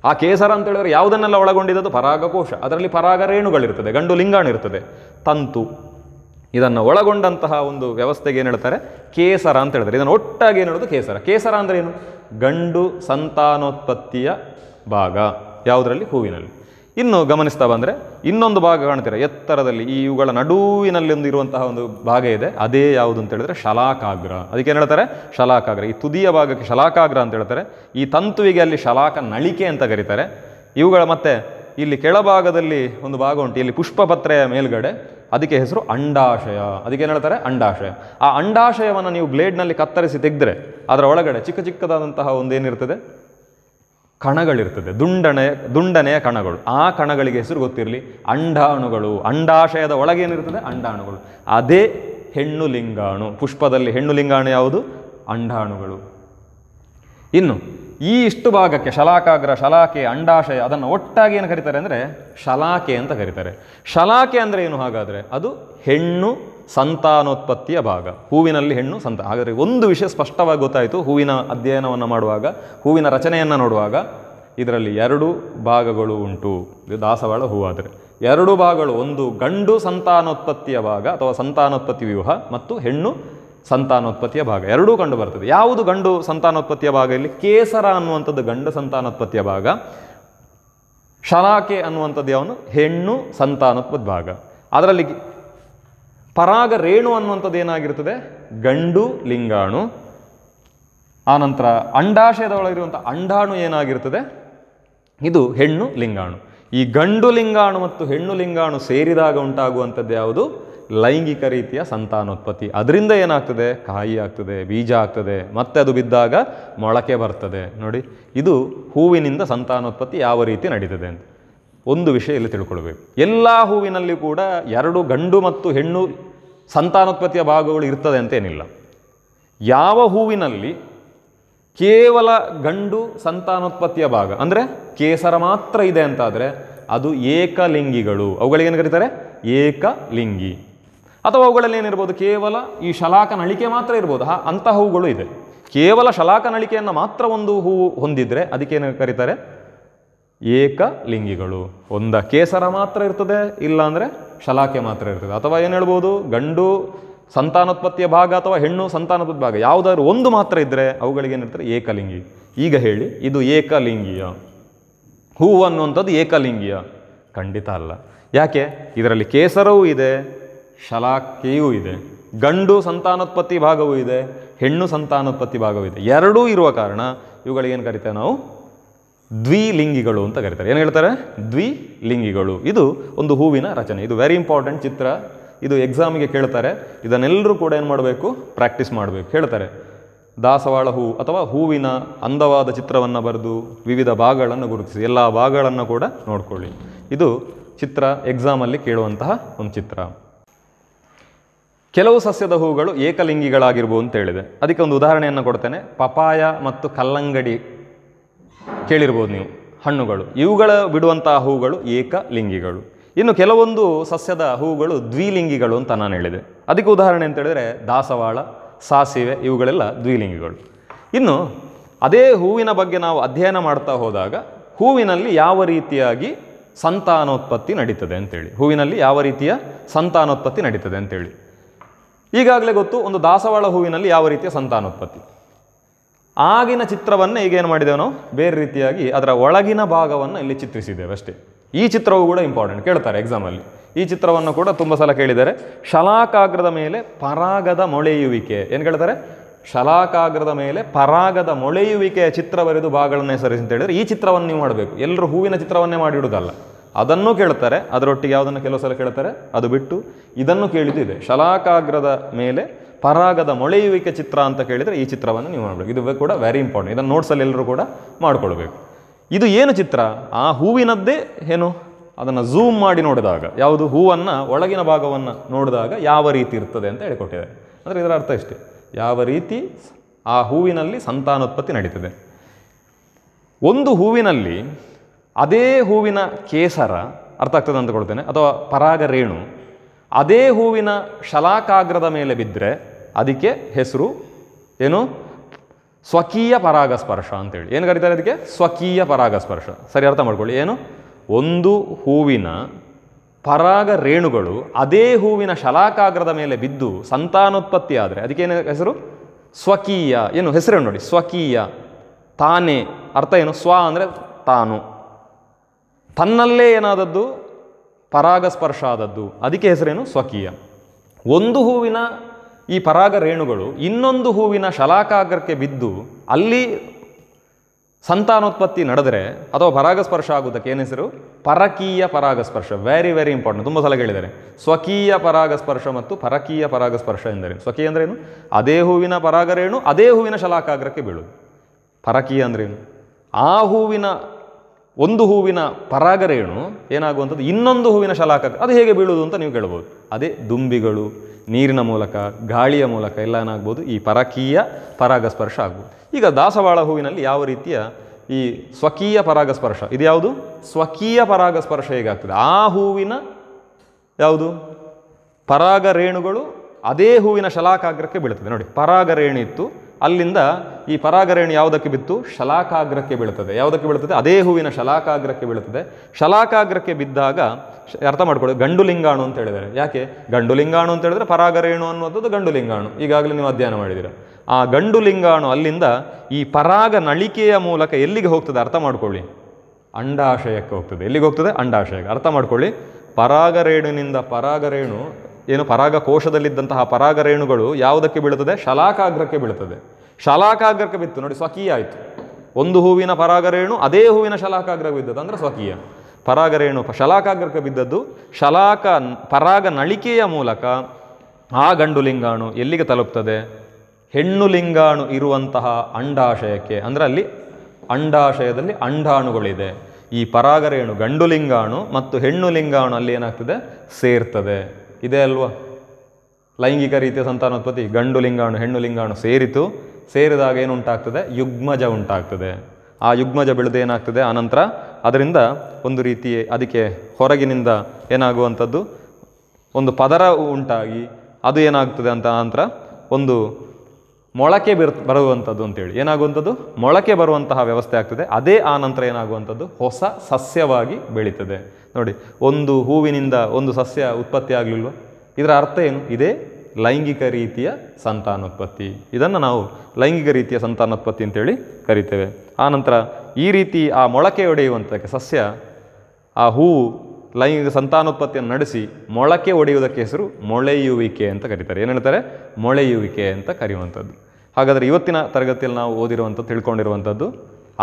ಆ ಕೇಸರ ಅಂತ ಹೇಳಿದ್ರೆ ಯಾವುದನ್ನೆಲ್ಲ ಒಳಗೊಂಡಿದ್ದು ಪರಾಗಕೋಶ ಅದರಲ್ಲಿ ಪರಾಗ ರೇಣುಗಳಿರ್ತದೆ ಗಂಡು ಲಿಂಗಾಣಿರ್ತದೆ ಇರ್ತದೆ ತಂತು ಇದನ್ನು ಒಳಗೊಂಡಂತಹ ಒಂದು ವ್ಯವಸ್ಥೆಗೆ ಏನು ಹೇಳ್ತಾರೆ ಕೇಸರ ಅಂತ ಹೇಳ್ತಾರೆ ಇದನ್ನು ಒಟ್ಟಾಗಿ ಏನು ಹೇಳೋದು ಕೇಸರ ಕೇಸರ ಅಂದರೆ ಏನು ಗಂಡು ಸಂತಾನೋತ್ಪತ್ತಿಯ ಭಾಗ ಯಾವುದರಲ್ಲಿ ಹೂವಿನಲ್ಲಿ ಇನ್ನು ಗಮನಿಸ್ತಾ ಬಂದರೆ ಇನ್ನೊಂದು ಭಾಗ ಕಾಣ್ತೀರ ಎತ್ತರದಲ್ಲಿ ಈ ಇವುಗಳ ನಡುವಿನಲ್ಲಿ ಒಂದು ಇರುವಂತಹ ಒಂದು ಭಾಗ ಇದೆ ಅದೇ ಯಾವುದು ಅಂತ ಹೇಳಿದ್ರೆ ಶಲಾಕಾಗ್ರ ಅದಕ್ಕೆ ಏನು ಹೇಳ್ತಾರೆ ಶಲಾಕಾಗ್ರ ಈ ತುದಿಯ ಭಾಗಕ್ಕೆ ಶಲಾಕಾಗ್ರ ಅಂತ ಹೇಳ್ತಾರೆ ಈ ತಂತುವಿಗೆ ಅಲ್ಲಿ ಶಲಾಕ ನಳಿಕೆ ಅಂತ ಕರೀತಾರೆ ಇವುಗಳ ಮತ್ತೆ ಇಲ್ಲಿ ಕೆಳಭಾಗದಲ್ಲಿ ಒಂದು ಭಾಗ ಉಂಟು ಇಲ್ಲಿ ಪುಷ್ಪಪತ್ರೆಯ ಮೇಲ್ಗಡೆ ಅದಕ್ಕೆ ಹೆಸರು ಅಂಡಾಶಯ ಅದಕ್ಕೆ ಏನು ಹೇಳ್ತಾರೆ ಅಂಡಾಶಯ ಆ ಅಂಡಾಶಯವನ್ನು ನೀವು ಬ್ಲೇಡ್ನಲ್ಲಿ ಕತ್ತರಿಸಿ ತೆಗೆದ್ರೆ ಅದರ ಒಳಗಡೆ ಚಿಕ್ಕ ಚಿಕ್ಕದಾದಂತಹ ಒಂದೇನಿರ್ತದೆ ಕಣಗಳಿರ್ತದೆ ದುಂಡಣೆ ದುಂಡನೆಯ ಕಣಗಳು ಆ ಕಣಗಳಿಗೆ ಹೆಸರು ಗೊತ್ತಿರಲಿ ಅಂಡಾಣುಗಳು ಅಂಡಾಶಯದ ಒಳಗೇನಿರ್ತದೆ ಅಂಡಾಣುಗಳು ಅದೇ ಹೆಣ್ಣು ಲಿಂಗಾಣು ಪುಷ್ಪದಲ್ಲಿ ಹೆಣ್ಣು ಲಿಂಗಾಣು ಯಾವುದು ಅಂಡಾಣುಗಳು ಇನ್ನು ಈ ಇಷ್ಟು ಭಾಗಕ್ಕೆ ಶಲಾಕಾಗ್ರ ಶಲಾಕೆ ಅಂಡಾಶಯ ಅದನ್ನು ಒಟ್ಟಾಗಿ ಏನು ಕರೀತಾರೆ ಅಂದರೆ ಶಲಾಕೆ ಅಂತ ಕರೀತಾರೆ ಶಲಾಕೆ ಅಂದರೆ ಏನು ಹಾಗಾದರೆ ಅದು ಹೆಣ್ಣು ಸಂತಾನೋತ್ಪತ್ತಿಯ ಭಾಗ ಹೂವಿನಲ್ಲಿ ಹೆಣ್ಣು ಸಂತ ಹಾಗಾದರೆ ಒಂದು ವಿಷಯ ಸ್ಪಷ್ಟವಾಗಿ ಗೊತ್ತಾಯಿತು ಹೂವಿನ ಅಧ್ಯಯನವನ್ನು ಮಾಡುವಾಗ ಹೂವಿನ ರಚನೆಯನ್ನು ನೋಡುವಾಗ ಇದರಲ್ಲಿ ಎರಡು ಭಾಗಗಳು ಉಂಟು ಇದು ದಾಸವಾಳ ಹೂವಾದರೆ ಎರಡು ಭಾಗಗಳು ಒಂದು ಗಂಡು ಸಂತಾನೋತ್ಪತ್ತಿಯ ಭಾಗ ಅಥವಾ ಸಂತಾನೋತ್ಪತ್ತಿ ವ್ಯೂಹ ಮತ್ತು ಹೆಣ್ಣು ಸಂತಾನೋತ್ಪತ್ತಿಯ ಭಾಗ ಎರಡೂ ಕಂಡು ಬರ್ತದೆ ಯಾವುದು ಗಂಡು ಸಂತಾನೋತ್ಪತ್ತಿಯ ಭಾಗ ಇಲ್ಲಿ ಕೇಸರ ಅನ್ನುವಂಥದ್ದು ಗಂಡು ಸಂತಾನೋತ್ಪತ್ತಿಯ ಭಾಗ ಶಲಾಕೆ ಅನ್ನುವಂಥದ್ದು ಯಾವನು ಹೆಣ್ಣು ಸಂತಾನೋತ್ಪತ್ತಿ ಭಾಗ ಅದರಲ್ಲಿ ಪರಾಗ ರೇಣು ಅನ್ನುವಂಥದ್ದು ಏನಾಗಿರ್ತದೆ ಗಂಡು ಲಿಂಗಾಣು ಆನಂತರ ಅಂಡಾಶಯದ ಒಳಗಿರುವಂಥ ಅಂಡಾಣು ಏನಾಗಿರ್ತದೆ ಇದು ಹೆಣ್ಣು ಲಿಂಗಾಣು ಈ ಗಂಡು ಲಿಂಗಾಣು ಮತ್ತು ಹೆಣ್ಣು ಲಿಂಗಾಣು ಸೇರಿದಾಗ ಉಂಟಾಗುವಂಥದ್ದು ಯಾವುದು ಲೈಂಗಿಕ ರೀತಿಯ ಸಂತಾನೋತ್ಪತ್ತಿ ಅದರಿಂದ ಏನಾಗ್ತದೆ ಕಾಯಿ ಆಗ್ತದೆ ಬೀಜ ಆಗ್ತದೆ ಮತ್ತೆ ಅದು ಬಿದ್ದಾಗ ಮೊಳಕೆ ಬರ್ತದೆ ನೋಡಿ ಇದು ಹೂವಿನಿಂದ ಸಂತಾನೋತ್ಪತ್ತಿ ಯಾವ ರೀತಿ ನಡೀತದೆ ಅಂತ ಒಂದು ವಿಷಯ ಇಲ್ಲಿ ತಿಳ್ಕೊಳ್ಬೇಕು ಎಲ್ಲ ಹೂವಿನಲ್ಲಿ ಕೂಡ ಎರಡು ಗಂಡು ಮತ್ತು ಹೆಣ್ಣು ಸಂತಾನೋತ್ಪತ್ತಿಯ ಭಾಗಗಳು ಇರ್ತದೆ ಅಂತೇನಿಲ್ಲ ಯಾವ ಹೂವಿನಲ್ಲಿ ಕೇವಲ ಗಂಡು ಸಂತಾನೋತ್ಪತ್ತಿಯ ಭಾಗ ಅಂದರೆ ಕೇಸರ ಮಾತ್ರ ಇದೆ ಅಂತಾದರೆ ಅದು ಏಕಲಿಂಗಿಗಳು ಅವುಗಳಿಗೇನು ಕರೀತಾರೆ ಏಕಲಿಂಗಿ ಅಥವಾ ಅವುಗಳಲ್ಲಿ ಏನಿರ್ಬೋದು ಕೇವಲ ಈ ಶಲಾಕ ನಳಿಕೆ ಮಾತ್ರ ಇರ್ಬೋದು ಹಾ ಅಂಥ ಹೂಗಳು ಇದೆ ಕೇವಲ ಶಲಾಕ ನಳಿಕೆಯನ್ನು ಮಾತ್ರ ಒಂದು ಹೂವು ಹೊಂದಿದರೆ ಅದಕ್ಕೇನು ಕರೀತಾರೆ ಏಕಲಿಂಗಿಗಳು ಒಂದ ಕೇಸರ ಮಾತ್ರ ಇರ್ತದೆ ಇಲ್ಲಾಂದರೆ ಶಲಾಕೆ ಮಾತ್ರ ಇರ್ತದೆ ಅಥವಾ ಏನು ಹೇಳ್ಬೋದು ಗಂಡು ಸಂತಾನೋತ್ಪತ್ತಿಯ ಭಾಗ ಅಥವಾ ಹೆಣ್ಣು ಸಂತಾನೋತ್ಪತ್ತಿ ಭಾಗ ಯಾವುದಾದ್ರು ಒಂದು ಮಾತ್ರ ಇದ್ದರೆ ಅವುಗಳಿಗೆ ಏನಿರ್ತಾರೆ ಏಕಲಿಂಗಿ ಈಗ ಹೇಳಿ ಇದು ಏಕಲಿಂಗಿಯ ಹೂವು ಅನ್ನುವಂಥದ್ದು ಏಕಲಿಂಗೀಯ ಖಂಡಿತ ಅಲ್ಲ ಯಾಕೆ ಇದರಲ್ಲಿ ಕೇಸರವೂ ಇದೆ ಶಲಾಕೆಯೂ ಇದೆ ಗಂಡು ಸಂತಾನೋತ್ಪತ್ತಿ ಭಾಗವೂ ಇದೆ ಹೆಣ್ಣು ಸಂತಾನೋತ್ಪತ್ತಿ ಭಾಗವೂ ಇದೆ ಎರಡೂ ಇರುವ ಕಾರಣ ಇವುಗಳಿಗೇನು ಕರಿತೇವೆ ನಾವು ದ್ವಿಲಿಂಗಿಗಳು ಅಂತ ಕರೀತಾರೆ ಏನು ಹೇಳ್ತಾರೆ ದ್ವಿಲಿಂಗಿಗಳು ಇದು ಒಂದು ಹೂವಿನ ರಚನೆ ಇದು ವೆರಿ ಇಂಪಾರ್ಟೆಂಟ್ ಚಿತ್ರ ಇದು ಎಕ್ಸಾಮಿಗೆ ಕೇಳ್ತಾರೆ ಇದನ್ನೆಲ್ಲರೂ ಕೂಡ ಏನು ಮಾಡಬೇಕು ಪ್ರಾಕ್ಟೀಸ್ ಮಾಡಬೇಕು ಹೇಳ್ತಾರೆ ದಾಸವಾಳ ಹೂ ಅಥವಾ ಹೂವಿನ ಅಂದವಾದ ಚಿತ್ರವನ್ನು ಬರೆದು ವಿವಿಧ ಭಾಗಗಳನ್ನು ಗುರುತಿಸಿ ಎಲ್ಲ ಭಾಗಗಳನ್ನು ಕೂಡ ನೋಡಿಕೊಳ್ಳಿ ಇದು ಚಿತ್ರ ಎಕ್ಸಾಮಲ್ಲಿ ಕೇಳುವಂತಹ ಒಂದು ಚಿತ್ರ ಕೆಲವು ಸಸ್ಯದ ಹೂಗಳು ಏಕಲಿಂಗಿಗಳಾಗಿರ್ಬೋದು ಅಂತ ಹೇಳಿದೆ ಅದಕ್ಕೆ ಒಂದು ಉದಾಹರಣೆಯನ್ನು ಕೊಡ್ತೇನೆ ಪಪಾಯ ಮತ್ತು ಕಲ್ಲಂಗಡಿ ಕೇಳಿರ್ಬೋದು ನೀವು ಹಣ್ಣುಗಳು ಇವುಗಳ ಬಿಡುವಂತಹ ಹೂಗಳು ಏಕಲಿಂಗಿಗಳು ಇನ್ನು ಕೆಲವೊಂದು ಸಸ್ಯದ ಹೂಗಳು ದ್ವಿಲಿಂಗಿಗಳು ಅಂತ ನಾನು ಹೇಳಿದೆ ಅದಕ್ಕೆ ಉದಾಹರಣೆ ಅಂತ ಹೇಳಿದರೆ ದಾಸವಾಳ ಸಾಸಿವೆ ಇವುಗಳೆಲ್ಲ ದ್ವಿಲಿಂಗಿಗಳು ಇನ್ನು ಅದೇ ಹೂವಿನ ಬಗ್ಗೆ ನಾವು ಅಧ್ಯಯನ ಮಾಡ್ತಾ ಹೋದಾಗ ಹೂವಿನಲ್ಲಿ ಯಾವ ರೀತಿಯಾಗಿ ಸಂತಾನೋತ್ಪತ್ತಿ ನಡೀತದೆ ಅಂತೇಳಿ ಹೂವಿನಲ್ಲಿ ಯಾವ ರೀತಿಯ ಸಂತಾನೋತ್ಪತ್ತಿ ನಡೀತದೆ ಅಂತೇಳಿ ಈಗಾಗಲೇ ಗೊತ್ತು ಒಂದು ದಾಸವಾಳ ಹೂವಿನಲ್ಲಿ ಯಾವ ರೀತಿಯ ಸಂತಾನೋತ್ಪತ್ತಿ ಆಗಿನ ಚಿತ್ರವನ್ನೇ ಈಗೇನು ಮಾಡಿದೆವು ನಾವು ಬೇರೆ ರೀತಿಯಾಗಿ ಅದರ ಒಳಗಿನ ಭಾಗವನ್ನು ಇಲ್ಲಿ ಚಿತ್ರಿಸಿದ್ದೇವೆ ಅಷ್ಟೇ ಈ ಚಿತ್ರವು ಕೂಡ ಇಂಪಾರ್ಟೆಂಟ್ ಕೇಳ್ತಾರೆ ಎಕ್ಸಾಮಲ್ಲಿ ಈ ಚಿತ್ರವನ್ನು ಕೂಡ ತುಂಬ ಸಲ ಕೇಳಿದ್ದಾರೆ ಶಲಾಕಾಗ್ರದ ಮೇಲೆ ಪರಾಗದ ಮೊಳೆಯುವಿಕೆ ಏನು ಕೇಳ್ತಾರೆ ಶಲಾಕಾಗ್ರದ ಮೇಲೆ ಪರಾಗದ ಮೊಳೆಯುವಿಕೆಯ ಚಿತ್ರ ಬರೆದು ಭಾಗಗಳನ್ನು ಹೆಸರಿಸಿ ಅಂತ ಹೇಳಿದರೆ ಈ ಚಿತ್ರವನ್ನು ನೀವು ಮಾಡಬೇಕು ಎಲ್ಲರೂ ಹೂವಿನ ಚಿತ್ರವನ್ನೇ ಮಾಡಿಡುವುದಲ್ಲ ಅದನ್ನು ಕೇಳ್ತಾರೆ ಅದರೊಟ್ಟಿಗೆ ಯಾವುದನ್ನು ಕೆಲವು ಸಲ ಕೇಳ್ತಾರೆ ಅದು ಬಿಟ್ಟು ಇದನ್ನು ಇದೆ ಶಲಾಕಾಗ್ರದ ಮೇಲೆ ಪರಾಗದ ಮೊಳೆಯುವಿಕೆ ಚಿತ್ರ ಅಂತ ಕೇಳಿದರೆ ಈ ಚಿತ್ರವನ್ನು ನೀವು ಮಾಡಬೇಕು ಇದು ಕೂಡ ವೆರಿ ಇಂಪಾರ್ಟೆಂಟ್ ಇದನ್ನು ನೋಟ್ಸಲ್ಲಿ ಎಲ್ಲರೂ ಕೂಡ ಮಾಡಿಕೊಳ್ಬೇಕು ಇದು ಏನು ಚಿತ್ರ ಆ ಹೂವಿನದ್ದೇ ಏನು ಅದನ್ನು ಝೂಮ್ ಮಾಡಿ ನೋಡಿದಾಗ ಯಾವುದು ಹೂವನ್ನು ಒಳಗಿನ ಭಾಗವನ್ನು ನೋಡಿದಾಗ ಯಾವ ರೀತಿ ಇರ್ತದೆ ಅಂತ ಹೇಳಿಕೊಟ್ಟಿದೆ ಅಂದರೆ ಇದರ ಅರ್ಥ ಇಷ್ಟೇ ಯಾವ ರೀತಿ ಆ ಹೂವಿನಲ್ಲಿ ಸಂತಾನೋತ್ಪತ್ತಿ ನಡೀತದೆ ಒಂದು ಹೂವಿನಲ್ಲಿ ಅದೇ ಹೂವಿನ ಕೇಸರ ಅರ್ಥ ಆಗ್ತದೆ ಅಂದುಕೊಳ್ತೇನೆ ಅಥವಾ ಪರಾಗ ರೇಣು ಅದೇ ಹೂವಿನ ಶಲಾಕಾಗ್ರದ ಮೇಲೆ ಬಿದ್ದರೆ ಅದಕ್ಕೆ ಹೆಸರು ಏನು ಸ್ವಕೀಯ ಪರಾಗಸ್ಪರ್ಶ ಅಂತೇಳಿ ಏನು ಕರೀತಾರೆ ಅದಕ್ಕೆ ಸ್ವಕೀಯ ಪರಾಗಸ್ಪರ್ಶ ಸರಿ ಅರ್ಥ ಮಾಡ್ಕೊಳ್ಳಿ ಏನು ಒಂದು ಹೂವಿನ ಪರಾಗ ರೇಣುಗಳು ಅದೇ ಹೂವಿನ ಶಲಾಕಾಗ್ರದ ಮೇಲೆ ಬಿದ್ದು ಸಂತಾನೋತ್ಪತ್ತಿ ಆದರೆ ಅದಕ್ಕೇನು ಹೆಸರು ಸ್ವಕೀಯ ಏನು ಹೆಸರೇನು ನೋಡಿ ಸ್ವಕೀಯ ತಾನೇ ಅರ್ಥ ಏನು ಸ್ವ ಅಂದರೆ ತಾನು ತನ್ನಲ್ಲೇ ಏನಾದದ್ದು ಪರಾಗಸ್ಪರ್ಶ ಆದದ್ದು ಅದಕ್ಕೆ ಹೆಸರೇನು ಸ್ವಕೀಯ ಒಂದು ಹೂವಿನ ಈ ಪರಾಗ ರೇಣುಗಳು ಇನ್ನೊಂದು ಹೂವಿನ ಶಲಾಕಾಗ್ರಕ್ಕೆ ಬಿದ್ದು ಅಲ್ಲಿ ಸಂತಾನೋತ್ಪತ್ತಿ ನಡೆದರೆ ಅಥವಾ ಪರಾಗಸ್ಪರ್ಶ ಆಗುವುದಕ್ಕೆ ಏನು ಹೆಸರು ಪರಕೀಯ ಪರಾಗಸ್ಪರ್ಶ ವೆರಿ ವೆರಿ ಇಂಪಾರ್ಟೆಂಟ್ ತುಂಬ ಸಲ ಹೇಳಿದ್ದಾರೆ ಸ್ವಕೀಯ ಪರಾಗಸ್ಪರ್ಶ ಮತ್ತು ಪರಕೀಯ ಪರಾಗಸ್ಪರ್ಶ ಎಂದರೇನು ಸ್ವಕೀಯ ಏನು ಅದೇ ಹೂವಿನ ಪರಾಗ ರೇಣು ಅದೇ ಹೂವಿನ ಶಲಾಕಾಗ್ರಕ್ಕೆ ಬೀಳು ಪರಕೀಯ ಅಂದ್ರೇನು ಆ ಹೂವಿನ ಒಂದು ಹೂವಿನ ಪರಾಗರೇಣು ಏನಾಗುವಂಥದ್ದು ಇನ್ನೊಂದು ಹೂವಿನ ಶಲಾಕ ಅದು ಹೇಗೆ ಬೀಳುವುದು ಅಂತ ನೀವು ಕೇಳ್ಬೋದು ಅದೇ ದುಂಬಿಗಳು ನೀರಿನ ಮೂಲಕ ಗಾಳಿಯ ಮೂಲಕ ಎಲ್ಲ ಏನಾಗ್ಬೋದು ಈ ಪರಕೀಯ ಪರಾಗಸ್ಪರ್ಶ ಆಗ್ಬೋದು ಈಗ ದಾಸವಾಳ ಹೂವಿನಲ್ಲಿ ಯಾವ ರೀತಿಯ ಈ ಸ್ವಕೀಯ ಪರಾಗಸ್ಪರ್ಶ ಇದು ಯಾವುದು ಸ್ವಕೀಯ ಪರಾಗಸ್ಪರ್ಶ ಹೇಗಾಗ್ತದೆ ಆ ಹೂವಿನ ಯಾವುದು ಪರಾಗರೇಣುಗಳು ಅದೇ ಹೂವಿನ ಶಲಾಕಾಗ್ರಕ್ಕೆ ಬೀಳ್ತವೆ ನೋಡಿ ಪರಾಗ ಇತ್ತು ಅಲ್ಲಿಂದ ಈ ಪರಾಗರೇಣು ಯಾವುದಕ್ಕೆ ಬಿತ್ತು ಶಲಾಕಾಗ್ರಕ್ಕೆ ಬೀಳುತ್ತದೆ ಯಾವುದಕ್ಕೆ ಬೀಳುತ್ತದೆ ಅದೇ ಹೂವಿನ ಶಲಾಕಾಗ್ರಕ್ಕೆ ಬೀಳುತ್ತದೆ ಶಲಾಕಾಗ್ರಕ್ಕೆ ಬಿದ್ದಾಗ ಅರ್ಥ ಮಾಡ್ಕೊಳ್ಳಿ ಗಂಡು ಲಿಂಗಾಣು ಅಂತ ಹೇಳಿದ್ದಾರೆ ಯಾಕೆ ಗಂಡು ಲಿಂಗಾಣು ಅಂತ ಹೇಳಿದ್ರೆ ಪರಾಗರೇಣು ಅನ್ನುವಂಥದ್ದು ಗಂಡು ಲಿಂಗಾಣು ಈಗಾಗಲೇ ನೀವು ಅಧ್ಯಯನ ಮಾಡಿದ್ದೀರ ಆ ಗಂಡು ಲಿಂಗಾಣು ಅಲ್ಲಿಂದ ಈ ಪರಾಗ ನಳಿಕೆಯ ಮೂಲಕ ಎಲ್ಲಿಗೆ ಹೋಗ್ತದೆ ಅರ್ಥ ಮಾಡ್ಕೊಳ್ಳಿ ಅಂಡಾಶಯಕ್ಕೆ ಹೋಗ್ತದೆ ಎಲ್ಲಿಗೆ ಹೋಗ್ತದೆ ಅಂಡಾಶಯಕ್ಕೆ ಅರ್ಥ ಮಾಡ್ಕೊಳ್ಳಿ ಪರಾಗರೇಣುನಿಂದ ಪರಾಗರೇಣು ಏನು ಪರಾಗ ಪರಾಗ ಪರಾಗರೇಣುಗಳು ಯಾವುದಕ್ಕೆ ಬೀಳುತ್ತದೆ ಶಲಾಕಾಗ್ರಕ್ಕೆ ಬೀಳುತ್ತದೆ ಶಲಾಕಾಗ್ರಕ್ಕೆ ಬಿತ್ತು ನೋಡಿ ಸ್ವಕೀಯ ಆಯಿತು ಒಂದು ಹೂವಿನ ಪರಾಗರೇಣು ಅದೇ ಹೂವಿನ ಶಲಾಕಾಗ್ರ ಬಿದ್ದದ್ದು ಅಂದರೆ ಸ್ವಕೀಯ ಪರಾಗರೇಣು ಶಲಾಕಾಗ್ರಕ್ಕೆ ಬಿದ್ದದ್ದು ಶಲಾಕ ಪರಾಗ ನಳಿಕೆಯ ಮೂಲಕ ಆ ಗಂಡು ಲಿಂಗಾಣು ಎಲ್ಲಿಗೆ ತಲುಪ್ತದೆ ಹೆಣ್ಣು ಲಿಂಗಾಣು ಇರುವಂತಹ ಅಂಡಾಶಯಕ್ಕೆ ಅಂದರೆ ಅಲ್ಲಿ ಅಂಡಾಶಯದಲ್ಲಿ ಅಂಡಾಣುಗಳಿದೆ ಈ ಪರಾಗರೇಣು ಗಂಡು ಲಿಂಗಾಣು ಮತ್ತು ಹೆಣ್ಣು ಲಿಂಗಾಣು ಅಲ್ಲಿ ಏನಾಗ್ತದೆ ಸೇರ್ತದೆ ಇದೇ ಅಲ್ವಾ ಲೈಂಗಿಕ ರೀತಿಯ ಸಂತಾನೋತ್ಪತ್ತಿ ಗಂಡು ಲಿಂಗಾಣು ಹೆಣ್ಣು ಲಿಂಗಾಣು ಸೇರಿತು ಸೇರಿದಾಗ ಏನು ಉಂಟಾಗ್ತದೆ ಯುಗ್ಮಜ ಉಂಟಾಗ್ತದೆ ಆ ಯುಗ್ಮಜ ಬೆಳೆದು ಏನಾಗ್ತದೆ ಆನಂತರ ಅದರಿಂದ ಒಂದು ರೀತಿ ಅದಕ್ಕೆ ಹೊರಗಿನಿಂದ ಏನಾಗುವಂಥದ್ದು ಒಂದು ಪದರ ಉಂಟಾಗಿ ಅದು ಏನಾಗ್ತದೆ ಅಂತ ಆನಂತರ ಒಂದು ಮೊಳಕೆ ಬಿರ್ ಬರುವಂಥದ್ದು ಅಂತೇಳಿ ಏನಾಗುವಂಥದ್ದು ಮೊಳಕೆ ಬರುವಂತಹ ವ್ಯವಸ್ಥೆ ಆಗ್ತದೆ ಅದೇ ಆ ನಂತರ ಏನಾಗುವಂಥದ್ದು ಹೊಸ ಸಸ್ಯವಾಗಿ ಬೆಳೀತದೆ ನೋಡಿ ಒಂದು ಹೂವಿನಿಂದ ಒಂದು ಸಸ್ಯ ಉತ್ಪತ್ತಿ ಆಗಲಿಲ್ವ ಇದರ ಅರ್ಥ ಏನು ಇದೇ ಲೈಂಗಿಕ ರೀತಿಯ ಸಂತಾನೋತ್ಪತ್ತಿ ಇದನ್ನು ನಾವು ಲೈಂಗಿಕ ರೀತಿಯ ಸಂತಾನೋತ್ಪತ್ತಿ ಅಂತೇಳಿ ಕರಿತೇವೆ ಆನಂತರ ಈ ರೀತಿ ಆ ಮೊಳಕೆ ಒಡೆಯುವಂಥಕ್ಕೆ ಸಸ್ಯ ಆ ಹೂವು ಲೈಂಗಿಕ ಸಂತಾನೋತ್ಪತ್ತಿಯನ್ನು ನಡೆಸಿ ಮೊಳಕೆ ಒಡೆಯುವುದಕ್ಕೆ ಹೆಸರು ಮೊಳೆಯುವಿಕೆ ಅಂತ ಕರೀತಾರೆ ಏನು ಹೇಳ್ತಾರೆ ಮೊಳೆಯುವಿಕೆ ಅಂತ ಕರೆಯುವಂಥದ್ದು ಹಾಗಾದರೆ ಇವತ್ತಿನ ತರಗತಿಯಲ್ಲಿ ನಾವು ಓದಿರುವಂಥದ್ದು ತಿಳ್ಕೊಂಡಿರುವಂಥದ್ದು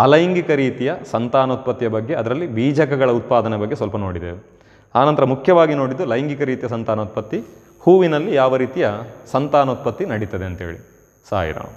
ಅಲೈಂಗಿಕ ರೀತಿಯ ಸಂತಾನೋತ್ಪತ್ತಿಯ ಬಗ್ಗೆ ಅದರಲ್ಲಿ ಬೀಜಕಗಳ ಉತ್ಪಾದನೆ ಬಗ್ಗೆ ಸ್ವಲ್ಪ ನೋಡಿದ್ದೇವೆ ಆನಂತರ ಮುಖ್ಯವಾಗಿ ನೋಡಿದ್ದು ಲೈಂಗಿಕ ರೀತಿಯ ಸಂತಾನೋತ್ಪತ್ತಿ ಹೂವಿನಲ್ಲಿ ಯಾವ ರೀತಿಯ ಸಂತಾನೋತ್ಪತ್ತಿ ನಡೀತದೆ ಅಂತೇಳಿ ಸಾಯಿರಾಮ್